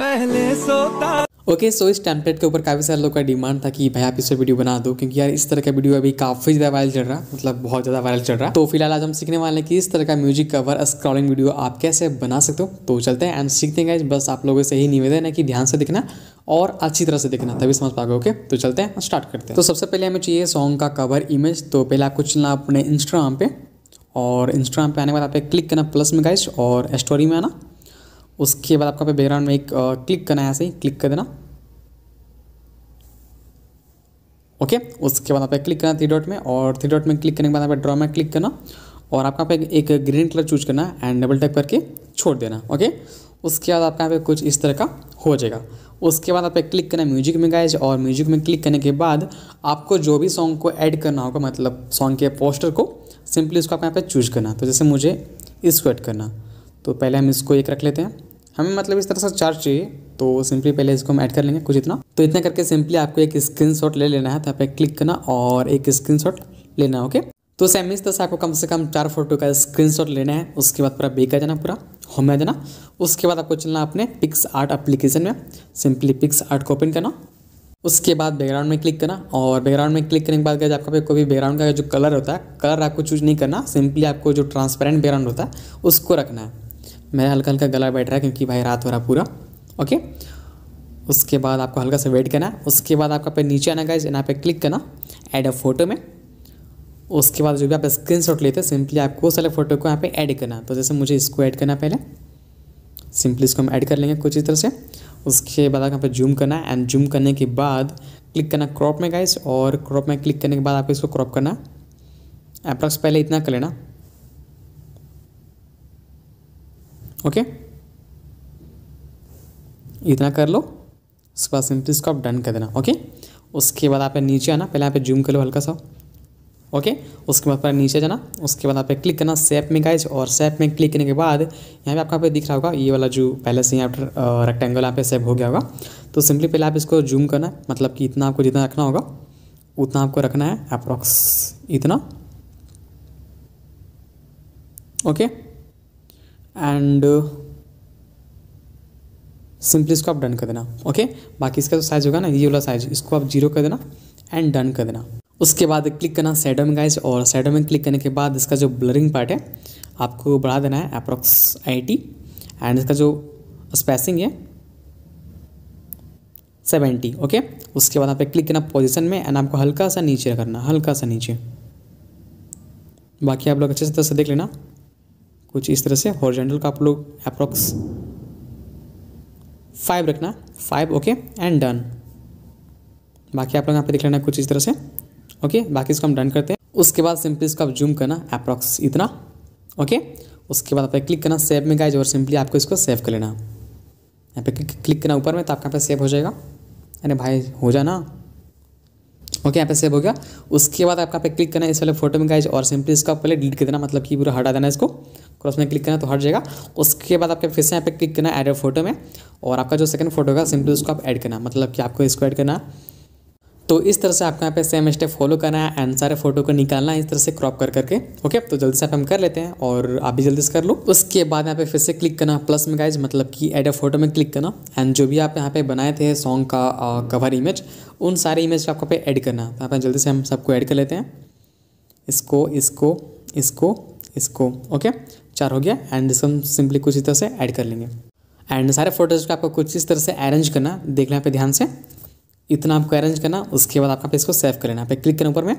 पहले सोता okay okay, so so इस टेम्पलेट के ऊपर काफ़ी सारे लोग का डिमांड था कि भाई आप इस पर वीडियो बना दो क्योंकि यार इस तरह का वीडियो अभी काफ़ी ज़्यादा वायरल चल रहा है मतलब बहुत ज़्यादा वायरल चल रहा है तो फिलहाल आज हम सीखने वाले हैं कि इस तरह का म्यूजिक कवर स्क्रॉलिंग वीडियो आप कैसे बना सकते हो तो चलते हैं एंड सीखते हैं बस आप लोगों से ही निवेदन है कि ध्यान से देखना और अच्छी तरह से देखना तभी समझ पाओगे ओके तो चलते हैं स्टार्ट करते हैं तो सबसे पहले हमें चाहिए सॉन्ग का कवर इमेज तो पहले आपको चलना अपने इंस्टाग्राम पे और इंस्टाग्राम पे आने के बाद आप क्लिक करना प्लस में गाइज और स्टोरी में आना उसके बाद आपका पे बैकग्राउंड में एक क्लिक करना है ऐसे ही क्लिक कर देना ओके उसके बाद आप क्लिक करना थ्री डॉट में और थ्री डॉट में क्लिक करने के बाद आप ड्रॉ में क्लिक करना और आपका पे एक ग्रीन कलर चूज करना है एंड डबल टैप करके छोड़ देना ओके उसके बाद आपका यहाँ पे कुछ इस तरह का हो जाएगा उसके बाद आप क्लिक करना म्यूजिक में गाइज और म्यूजिक में क्लिक करने के बाद आपको जो भी सॉन्ग को ऐड करना होगा मतलब सॉन्ग के पोस्टर को सिंपली उसको आप यहाँ पे चूज करना तो जैसे मुझे इसको ऐड करना तो पहले हम इसको एक रख लेते हैं हमें मतलब इस तरह से चार्ज चाहिए तो सिंपली पहले इसको हम ऐड कर लेंगे कुछ इतना तो इतना करके सिंपली आपको एक स्क्रीनशॉट ले लेना है तो आप क्लिक करना और एक स्क्रीनशॉट लेना है ओके तो सेम इस तरह से आपको कम से कम चार फोटो का स्क्रीनशॉट लेना है उसके बाद पूरा बेक आ जाना पूरा होम में आ जाना उसके बाद आपको चलना अपने पिक्स आर्ट अप्लीकेशन में सिंपली पिक्स आर्ट को ओपन करना उसके बाद बैकग्राउंड में क्लिक करना और बैकग्राउंड में क्लिक करने के बाद गया आपका कोई भी बैकग्राउंड का जो कलर होता है कलर आपको चूज नहीं करना सिंपली आपको जो ट्रांसपेरेंट बैकग्राउंड होता है उसको रखना है मेरा हल्का हल्का गला बैठ रहा है क्योंकि भाई रात हो रहा पूरा ओके उसके बाद आपको हल्का सा वेट करना है उसके बाद आपका पे नीचे आना गाइज यहाँ पे क्लिक करना ऐड अ फोटो में उसके बाद जो भी आप स्क्रीन शॉट लेते हैं सिंपली आपको उस फोटो को यहाँ पे ऐड करना तो जैसे मुझे इसको ऐड करना पहले सिंपली इसको हम ऐड कर लेंगे कुछ इस तरह से उसके बाद आप यहाँ पे जूम करना है एंड जूम करने के बाद क्लिक करना क्रॉप में गाइज और क्रॉप में क्लिक करने के बाद आपको इसको क्रॉप करना अप्रॉक्स पहले इतना कर लेना ओके इतना कर लो उसके बाद सिंपली इसको आप डन कर देना ओके उसके बाद आप नीचे आना पहले यहाँ पे जूम कर लो हल्का सा ओके उसके बाद पर नीचे जाना उसके बाद आप क्लिक करना सेप में गाइज और सेप में क्लिक करने के बाद यहाँ पे आपका पे दिख रहा होगा ये वाला जो पहले से यहाँ पर रेक्टेंगल यहाँ पे सेप हो गया होगा तो सिंपली पहले आप इसको जूम करना है मतलब कि इतना आपको जितना रखना होगा उतना आपको रखना है अप्रॉक्स इतना ओके एंड सिंपली इसको आप डन कर देना ओके बाकी इसका जो साइज़ होगा ना ये वाला साइज इसको आप जीरो कर देना एंड डन कर देना उसके बाद क्लिक करना साइडो में गाइज और साइडो में क्लिक करने के बाद इसका जो ब्लरिंग पार्ट है आपको बढ़ा देना है अप्रोक्स एटी एंड इसका जो स्पैसिंग है सेवेंटी ओके उसके बाद आप क्लिक करना पोजिशन में एंड आपको हल्का सा नीचे करना हल्का सा नीचे बाकी आप लोग अच्छे से तरह तो से देख लेना कुछ इस तरह से हॉरिजेंटल का आप लोग अप्रोक्स फाइव रखना फाइव ओके एंड डन बाकी आप लोग यहाँ पे देख लेना कुछ इस तरह से ओके बाकी इसको हम डन करते हैं उसके बाद सिंपली इसको आप जूम करना अप्रोक्स इतना ओके उसके बाद आप क्लिक करना सेव में गाइज और सिंपली आपको इसको सेव कर लेना यहाँ पे क्लिक करना ऊपर में तो आपके यहाँ पे सेव हो जाएगा अरे भाई हो जाना ओके यहाँ पे सेव हो गया उसके बाद आपका पे क्लिक करना है इस वाले फोटो में गाइज और सिंपली इसको पहले डिलीट कर देना मतलब कि पूरा हटा देना इसको क्रॉस में क्लिक करना तो हट जाएगा उसके बाद आपके फिर से यहाँ पे क्लिक करना ऐड फोटो में और आपका जो सेकंड फोटो होगा सिंपली उसको आप ऐड करना मतलब कि आपको इसको ऐड करना तो इस तरह से आपको यहाँ पे सेम स्टेप फॉलो करना है एंड सारे फोटो को निकालना है इस तरह से क्रॉप कर करके ओके तो जल्दी से आप हम कर लेते हैं और आप भी जल्दी से कर लो उसके बाद यहाँ पे फिर से क्लिक करना प्लस में गाइज मतलब कि एड ए फोटो में क्लिक करना एंड जो भी आप यहाँ पे बनाए थे सॉन्ग का आ, कवर इमेज उन सारे इमेज को आपको पे ऐड करना है तो यहाँ जल्दी से हम सबको ऐड कर लेते हैं इसको इसको इसको इसको ओके चार हो गया एंड इसको हम सिंपली कुछ इस तरह से ऐड कर लेंगे एंड सारे फोटोज को आपको कुछ इस तरह से अरेंज करना देख लें पे ध्यान से इतना आपको अरेंज करना उसके बाद आपका पे इसको सेव कर लेना पे क्लिक करें ऊपर में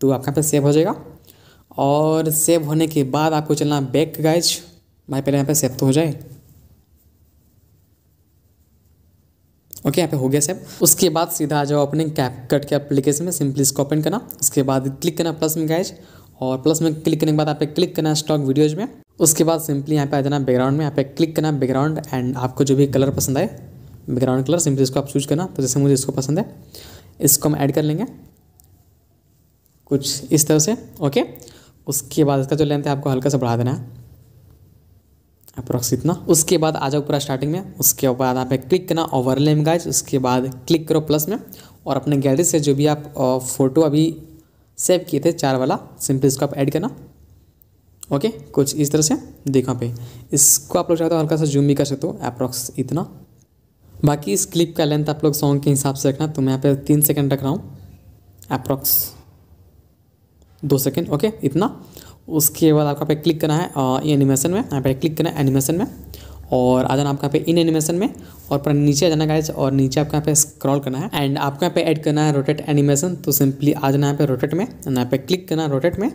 तो आपका पे सेव हो जाएगा और सेव होने के बाद आपको चलना बैक गाइज भाई पहले यहाँ पे सेव तो हो जाए ओके यहाँ पे हो गया सेव उसके बाद सीधा आ जाओ अपने कैप कट के अप्लीकेशन में सिंपली इसको ओपन करना उसके बाद क्लिक करना प्लस में गाइज और प्लस में क्लिक करने के बाद आप क्लिक करना स्टॉक वीडियोज में उसके बाद सिंपली यहाँ पे आ जाना बैकग्राउंड में यहाँ पे क्लिक करना बैकग्राउंड एंड आपको जो भी कलर पसंद आए बैकग्राउंड कलर सिंपली इसको आप चूज करना तो जैसे मुझे इसको पसंद है इसको हम ऐड कर लेंगे कुछ इस तरह से ओके उसके बाद इसका जो लेंथ है आपको हल्का सा बढ़ा देना है अप्रॉक्स इतना उसके बाद आ जाओ पूरा स्टार्टिंग में उसके बाद आप क्लिक करना ओवर लेम गाइज उसके बाद क्लिक करो प्लस में और अपने गैलरी से जो भी आप फोटो अभी सेव किए थे चार वाला सिंपली इसको आप ऐड करना ओके कुछ इस तरह से देखा पे इसको आप लोग चाहते हो तो हल्का सा जूम भी कर सकते हो अप्रॉक्स इतना बाकी इस क्लिप का लेंथ आप लोग सॉन्ग के हिसाब से रखना तो मैं यहाँ पे तीन सेकंड रख रहा हूँ अप्रॉक्स दो सेकेंड ओके इतना उसके बाद आपका पे क्लिक करना है एनिमेशन में यहाँ पे क्लिक करना है एनिमेशन में और आ जाना आपका पे इन एनिमेशन में और पर नीचे आ जाना गाइज और नीचे आपका यहाँ पे स्क्रॉल करना है एंड आपका यहाँ पे ऐड करना है रोटेट एनिमेशन तो सिंपली आ जाना यहाँ पे रोटेट में यहाँ पे क्लिक करना है रोटेट में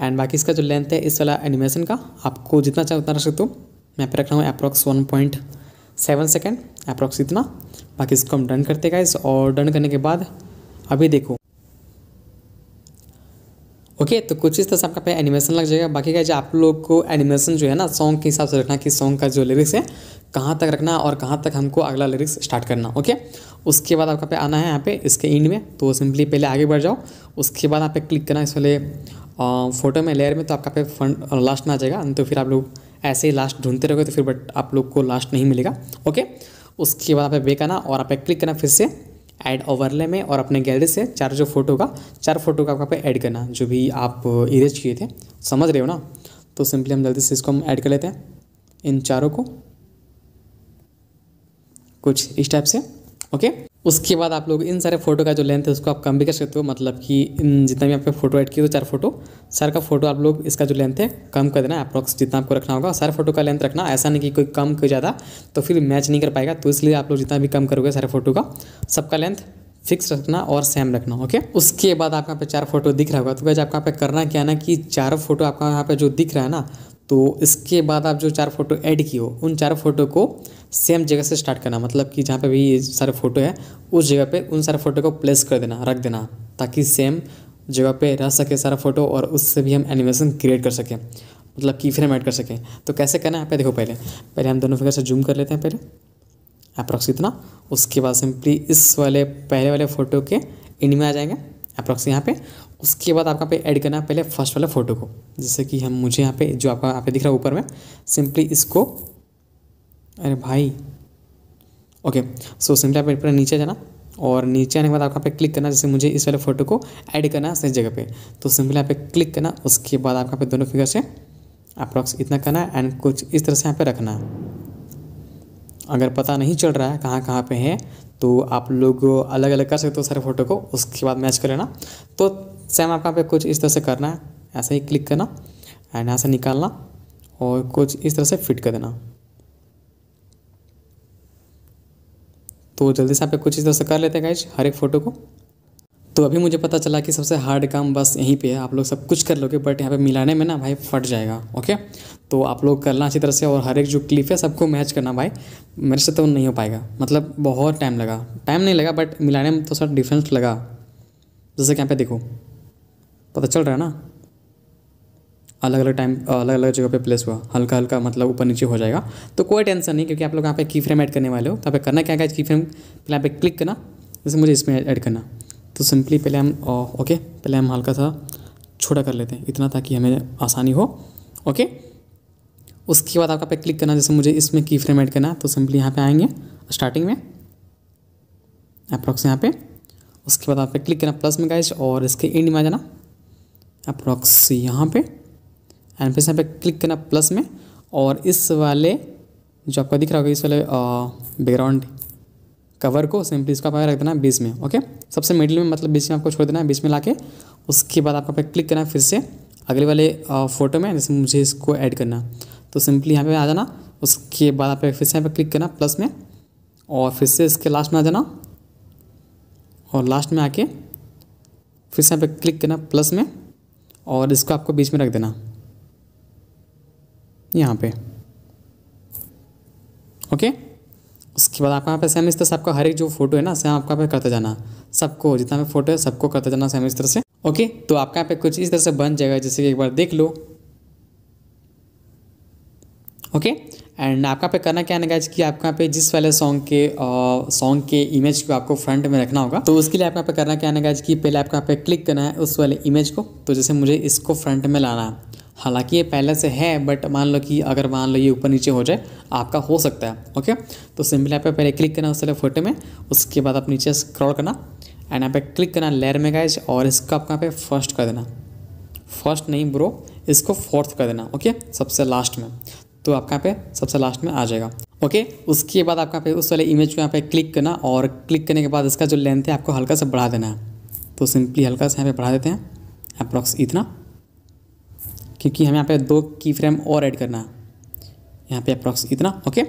एंड बाकी इसका जो लेंथ है इस वाला एनिमेशन का आपको जितना चाहे उतना रख सकते हो मैं पे रख रहा हूँ approx one point seven second approx इतना बाकी इसको हम डन करते गए और डन करने के बाद अभी देखो ओके okay, तो कुछ इस तरह से आपका पे एनिमेशन लग जाएगा बाकी का जो आप लोग को एनिमेशन जो है ना सॉन्ग के हिसाब से रखना कि सॉन्ग का जो लिरिक्स है कहाँ तक रखना और कहाँ तक हमको अगला लिरिक्स स्टार्ट करना ओके उसके बाद आपका पे आना है यहाँ पे इसके एंड में तो सिंपली पहले आगे बढ़ जाओ उसके बाद यहाँ पे क्लिक करना इस वाले फ़ोटो में लेयर में तो आपका पे फंड लास्ट ना आ जाएगा तो फिर आप लोग ऐसे ही लास्ट ढूंढते रहोगे तो फिर बट आप लोग को लास्ट नहीं मिलेगा ओके उसके बाद आप बेक आना और आप क्लिक करना फिर से ऐड ओवरले में और अपने गैलरी से चार जो फोटो का चार फोटो का आपका ऐड करना जो भी आप इरेज किए थे समझ रहे हो ना तो सिंपली हम जल्दी से इसको हम ऐड कर लेते हैं इन चारों को कुछ इस टाइप से ओके उसके बाद आप लोग इन सारे फोटो का जो लेंथ है उसको आप कम भी कर सकते हो मतलब कि इन जितना भी आपने फोटो ऐड किए तो चार फोटो सारे का फोटो आप लोग इसका जो लेंथ है कम कर देना अप्रॉक्स जितना आपको रखना होगा सारे फोटो का लेंथ रखना ऐसा नहीं कि कोई कम कोई ज़्यादा तो फिर मैच नहीं कर पाएगा तो इसलिए आप लोग जितना भी कम करोगे सारे फोटो का सबका लेंथ फिक्स रखना और सेम रखना ओके उसके बाद आपका यहाँ पे चार फोटो दिख रहा होगा तो वैसे आपका यहाँ पे करना क्या ना कि चारों फोटो आपका यहाँ पे जो दिख रहा है ना तो इसके बाद आप जो चार फोटो ऐड किए हो उन चार फोटो को सेम जगह से स्टार्ट करना मतलब कि जहाँ पे भी ये सारे फोटो है उस जगह पे उन सारे फोटो को प्लेस कर देना रख देना ताकि सेम जगह पे रह सके सारा फोटो और उससे भी हम एनिमेशन क्रिएट कर सकें मतलब की फ्रेम ऐड कर सकें तो कैसे करना है पे देखो पहले पहले हम दोनों फिगर से जूम कर लेते हैं पहले अप्रॉक्स इतना उसके बाद सिंपली इस वाले पहले वाले फ़ोटो के इंड में आ जाएंगे अप्रॉक्स यहाँ पे उसके बाद आपका पे ऐड करना है पहले फर्स्ट वाला फ़ोटो को जैसे कि हम मुझे यहाँ पे जो आपका यहाँ पे दिख रहा है ऊपर में सिंपली इसको अरे भाई ओके सो सिंपली आप पर नीचे जाना और नीचे आने के बाद आपका पे क्लिक करना जैसे मुझे इस वाले फ़ोटो को ऐड करना है सही जगह पे तो सिंपली यहाँ पे क्लिक करना उसके बाद आपका पे दोनों फिगर से अप्रॉक्स इतना करना है एंड कुछ इस तरह से यहाँ पे रखना है अगर पता नहीं चल रहा है कहाँ कहाँ पे है तो आप लोग अलग अलग कर सकते हो सारे फ़ोटो को उसके बाद मैच कर लेना तो सेम आपका पे कुछ इस तरह से करना है ऐसे ही क्लिक करना एंड यहाँ से निकालना और कुछ इस तरह से फिट कर देना तो जल्दी से आप कुछ इस तरह से कर लेते हैं गाइज हर एक फ़ोटो को तो अभी मुझे पता चला कि सबसे हार्ड काम बस यहीं पे है आप लोग सब कुछ कर लोगे बट यहाँ पे मिलाने में ना भाई फट जाएगा ओके तो आप लोग करना अच्छी तरह से और हर एक जो क्लिप है सबको मैच करना भाई मेरे से तो नहीं हो पाएगा मतलब बहुत टाइम लगा टाइम नहीं लगा बट मिलाने में तो सर डिफरेंस लगा जैसे कि यहाँ पर देखो पता चल रहा है ना अलग अलग टाइम अलग अलग जगह पे प्लेस हुआ हल्का हल्का मतलब ऊपर नीचे हो जाएगा तो कोई टेंशन नहीं क्योंकि आप लोग यहाँ पे की फ्रेम ऐड करने वाले हो तो यहाँ पे करना क्या क्या की फ्रेम यहाँ पे क्लिक करना जैसे मुझे इसमें ऐड करना तो सिंपली पहले हम ओके पहले हम हल्का सा छोटा कर लेते हैं इतना ताकि हमें आसानी हो ओके उसके बाद आपका पे क्लिक करना जैसे मुझे इसमें की फ्रेम ऐड करना है तो सिंपली यहाँ पे आएंगे स्टार्टिंग में अप्रॉक्स यहाँ पे उसके बाद आप पे क्लिक करना प्लस में गाइज और इसके एंड में आ जाना अप्रॉक्स यहाँ पे एंड फिर यहाँ पे क्लिक करना प्लस में और इस वाले जो आपका दिख रहा होगा इस वाले बैकग्राउंड कवर को सिंपली इसको आपको रख देना है बीच में ओके सबसे मिडिल में मतलब बीच में आपको छोड़ देना है बीच में ला के उसके बाद आपको क्लिक करना है फिर से अगले वाले फोटो में जैसे मुझे इसको ऐड करना तो सिंपली यहाँ पे आ जाना उसके बाद आप फिर से यहाँ पे क्लिक करना प्लस में और फिर से इसके लास्ट में आ जाना और लास्ट में आके फिर से यहाँ पे क्लिक करना प्लस में और इसको आपको बीच में रख देना यहाँ पे ओके okay? उसके बाद आपका यहाँ पे सेम इस तरह से आपका हर एक जो फोटो है ना सेम आपका पे करते जाना सबको जितना भी फोटो है सबको करते जाना सेम इस तरह से ओके तो आपका यहाँ पे कुछ इस तरह से बन जाएगा जैसे कि एक बार देख लो ओके एंड आपका पे करना क्या है कि आपका पे जिस वाले सॉन्ग के सॉन्ग के इमेज को आपको फ्रंट में रखना होगा तो उसके लिए आपका पे करना क्या है कि पहले आपका पे क्लिक करना है उस वाले इमेज को तो जैसे मुझे इसको फ्रंट में लाना है हालांकि ये पहले से है बट मान लो कि अगर मान लो ये ऊपर नीचे हो जाए आपका हो सकता है ओके तो सिंपली यहाँ पे पहले क्लिक करना उस फोटो में उसके बाद आप नीचे स्क्रॉल करना एंड यहाँ पे क्लिक करना लेयर में गाइज और इसको आप कहाँ पे फर्स्ट कर देना फर्स्ट नहीं ब्रो इसको फोर्थ कर देना ओके सबसे लास्ट में तो आप कहाँ पे सबसे लास्ट में आ जाएगा ओके उसके बाद आप कहाँ पे उस वाले इमेज को यहाँ पे क्लिक करना और क्लिक करने के बाद इसका जो लेंथ है आपको हल्का सा बढ़ा देना है तो सिंपली हल्का सा यहाँ पे बढ़ा देते हैं अप्रॉक्स इतना क्योंकि हमें यहाँ पे दो की फ्रेम और ऐड करना है यहाँ पे अप्रॉक्स इतना ओके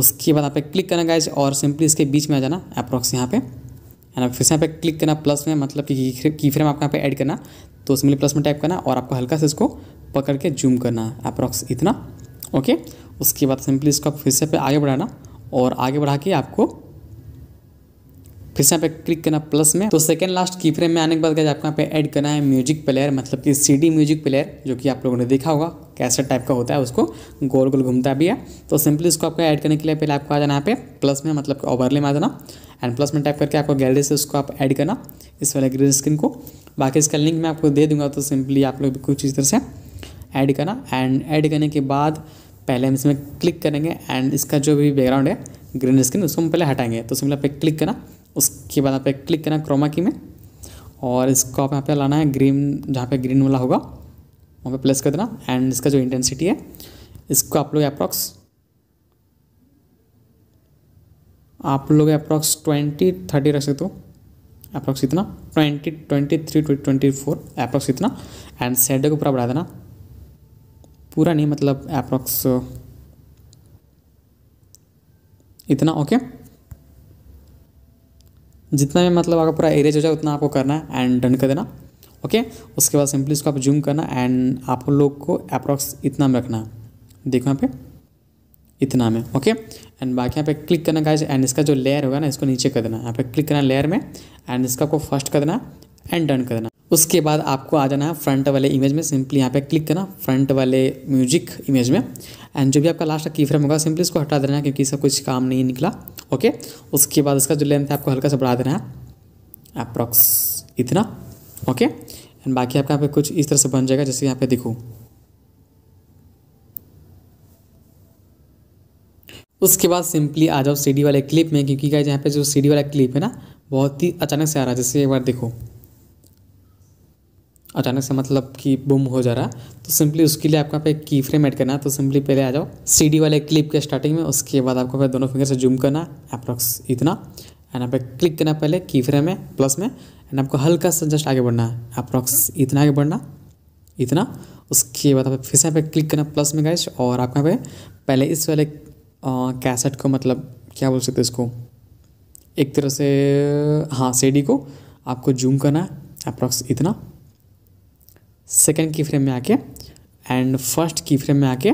उसके बाद आप क्लिक करना गाइज और सिंपली इसके बीच में आ जाना अप्रॉक्स यहाँ पे है ना फिर से यहाँ पे क्लिक करना प्लस में मतलब कि की फ्रेम आपको यहाँ पे ऐड करना तो उसमें प्लस में टाइप करना और आपको हल्का से इसको पकड़ के जूम करना है अप्रॉक्स इतना ओके उसके बाद सिंपली इसको फिर से पे आगे बढ़ाना और आगे बढ़ा के आपको फिर से यहाँ पे क्लिक करना प्लस में तो सेकंड लास्ट की फ्रेम में आने के बाद आपको यहाँ पे ऐड करना है म्यूजिक प्लेयर मतलब कि सीडी म्यूजिक प्लेयर जो कि आप लोगों ने देखा होगा कैसे टाइप का होता है उसको गोल गोल घूमता भी है तो सिंपली इसको आपको ऐड करने के लिए पहले आपको आ जाना यहाँ पे प्लस में मतलब ओवरले में आ जाना एंड प्लस में टाइप करके आपको गैलरी से उसको आप ऐड करना इस वाले ग्रीन स्क्रीन को बाकी इसका लिंक मैं आपको दे दूंगा तो सिंपली आप लोग कुछ इस तरह से ऐड करना एंड ऐड करने के बाद पहले हम इसमें क्लिक करेंगे एंड इसका जो भी बैकग्राउंड है ग्रीन स्क्रीन उसको हम पहले हटाएंगे तो सिंपली आप क्लिक करना उसके बाद आप क्लिक करना क्रोमा की में और इसको आप यहाँ पे लाना है ग्रीन जहाँ पे ग्रीन वाला होगा वहाँ पे प्लस कर देना एंड इसका जो इंटेंसिटी है इसको आप लोग अप्रॉक्स आप लोग अप्रॉक्स ट्वेंटी थर्टी रख सकते हो अप्रॉक्स इतना twenty twenty three twenty four approx इतना एंड सैटरडे को पूरा बढ़ा देना पूरा नहीं मतलब अप्रॉक्स इतना ओके okay? जितना भी मतलब आपका पूरा एरेज हो जाए उतना आपको करना है एंड डन कर देना ओके उसके बाद सिंपली इसको आप जूम करना एंड आप लोग को अप्रॉक्स इतना में रखना है देखो यहाँ पे इतना में ओके एंड बाकी यहाँ पे क्लिक करना गाइज एंड इसका जो लेयर होगा ना इसको नीचे कर देना यहाँ पे क्लिक करना लेयर में एंड इसका आपको फर्स्ट कर देना एंड डन कर देना उसके बाद आपको आ जाना है फ्रंट वाले इमेज में सिंपली यहाँ पे क्लिक करना फ्रंट वाले म्यूजिक इमेज में एंड जो भी आपका लास्ट का की फ्रेम होगा सिंपली इसको हटा देना है क्योंकि इसका कुछ काम नहीं निकला ओके उसके बाद इसका जो लेंथ है आपको हल्का सा बढ़ा देना है अप्रॉक्स इतना ओके एंड बाकी आपका यहाँ पे कुछ इस तरह से बन जाएगा जैसे यहाँ पे दिखूँ उसके बाद सिंपली आ जाओ सीडी वाले क्लिप में क्योंकि यहाँ पे जो सीडी वाला क्लिप है ना बहुत ही अचानक से आ रहा है जैसे एक बार देखो अचानक से मतलब कि बुम हो जा रहा तो सिंपली उसके लिए आपको यहाँ पे की फ्रेम ऐड करना है तो सिंपली पहले आ जाओ सी वाले क्लिप के स्टार्टिंग में उसके बाद आपको फिर दोनों फिंगर से जूम करना अप्रॉक्स इतना एंड यहाँ क्लिक करना पहले की फ्रेम में प्लस में एंड आपको हल्का सा जस्ट आगे बढ़ना है अप्रॉक्स इतना आगे बढ़ना इतना उसके बाद आप फिर से यहाँ पर क्लिक करना प्लस में गैश और आप यहाँ पे पहले इस वाले कैसेट को मतलब क्या बोल सकते इसको एक तरह से हाँ सी को आपको जूम करना है अप्रॉक्स इतना सेकेंड की फ्रेम में आके एंड फर्स्ट की फ्रेम में आके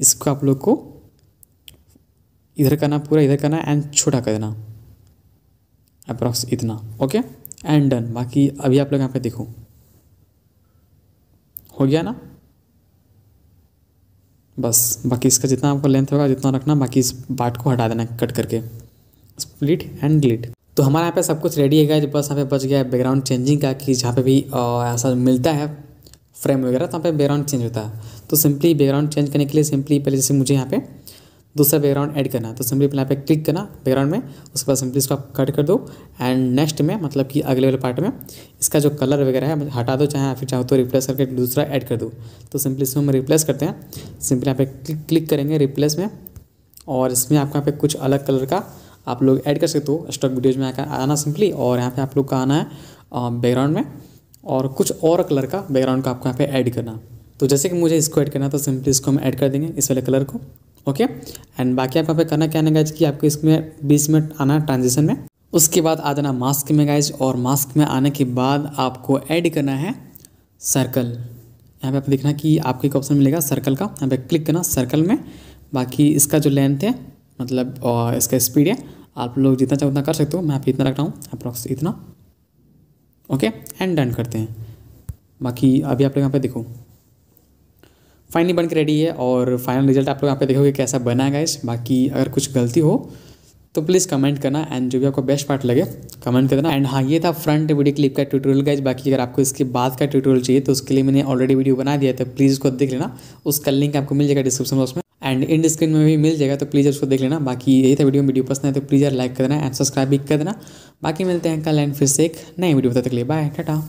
इसको आप लोग को इधर करना पूरा इधर करना एंड छोटा कर देना अप्रॉक्स इतना ओके एंड डन बाकी अभी आप लोग यहाँ पे देखो हो गया ना बस बाकी इसका जितना आपको लेंथ होगा जितना रखना बाकी इस बाट को हटा देना कट करके स्प्लिट एंड डिलीट तो हमारे यहाँ पे सब कुछ रेडी है गया बस यहाँ पे बच गया बैकग्राउंड चेंजिंग का कि जहाँ पे भी ऐसा मिलता है फ्रेम वगैरह तो यहाँ पे बैकग्राउंड चेंज होता है तो सिंपली बैकग्राउंड चेंज करने के लिए सिंपली पहले जैसे मुझे यहाँ पे दूसरा बैकग्राउंड ऐड करना है तो सिंपली यहाँ पे क्लिक करना बैकग्राउंड में उसके बाद सिंपली इसको कट कर दो एंड नेक्स्ट में मतलब कि अगले वाले पार्ट में इसका जो कलर वगैरह है मतलब हटा दो चाहे फिर चाहो तो रिप्लेस करके दूसरा ऐड कर दो तो सिंपली इसमें हम रिप्लेस करते हैं सिंपली यहाँ पे क्लिक क्लिक करेंगे रिप्लेस में और इसमें आपको यहाँ पे कुछ अलग कलर का आप लोग ऐड कर सकते हो स्टॉक वीडियोज में आना सिंपली और यहाँ पे आप लोग का आना है बैकग्राउंड में और कुछ और कलर का बैकग्राउंड का आपको यहाँ पे ऐड करना तो जैसे कि मुझे इसको ऐड करना है तो सिंपली इसको हम ऐड कर देंगे इस वाले कलर को ओके एंड बाकी आप यहाँ पे करना क्या नहीं कि आपको इसमें बीच में आना है ट्रांजिशन में उसके बाद आ जाना मास्क में गाइज और मास्क में आने के बाद आपको ऐड करना है सर्कल यहाँ पे आप देखना कि आपको एक ऑप्शन मिलेगा सर्कल का यहाँ पे क्लिक करना सर्कल में बाकी इसका जो लेंथ है मतलब इसका स्पीड है आप लोग जितना चाहे उतना कर सकते हो मैं आप इतना रख रहा हूँ अप्रॉक्स इतना ओके एंड डन करते हैं बाकी अभी आप लोग यहाँ पे देखो फाइनली बन के रेडी है और फाइनल रिजल्ट आप लोग यहाँ पे देखोगे कैसा बना है गाइस बाकी अगर कुछ गलती हो तो प्लीज़ कमेंट करना एंड जो भी आपको बेस्ट पार्ट लगे कमेंट कर देना एंड हाँ ये था फ्रंट वीडियो क्लिप का ट्यूटोरियल गाइज बाकी अगर आपको इसके बाद का ट्यूटोरियल चाहिए तो उसके लिए मैंने ऑलरेडी वीडियो बना दिया था प्लीज़ तो उसको देख लेना उसका लिंक आपको मिल जाएगा डिस्क्रिप्शन बॉक्स में एंड इंड स्क्रीन में भी मिल जाएगा तो प्लीज़ उसको देख लेना बाकी यही था वीडियो वीडियो पसंद है तो प्लीज़ यार लाइक कर देना एंड सब्सक्राइब भी कर देना बाकी मिलते हैं कल एंड फिर से एक नई वीडियो बताते के लिए बाय टाटा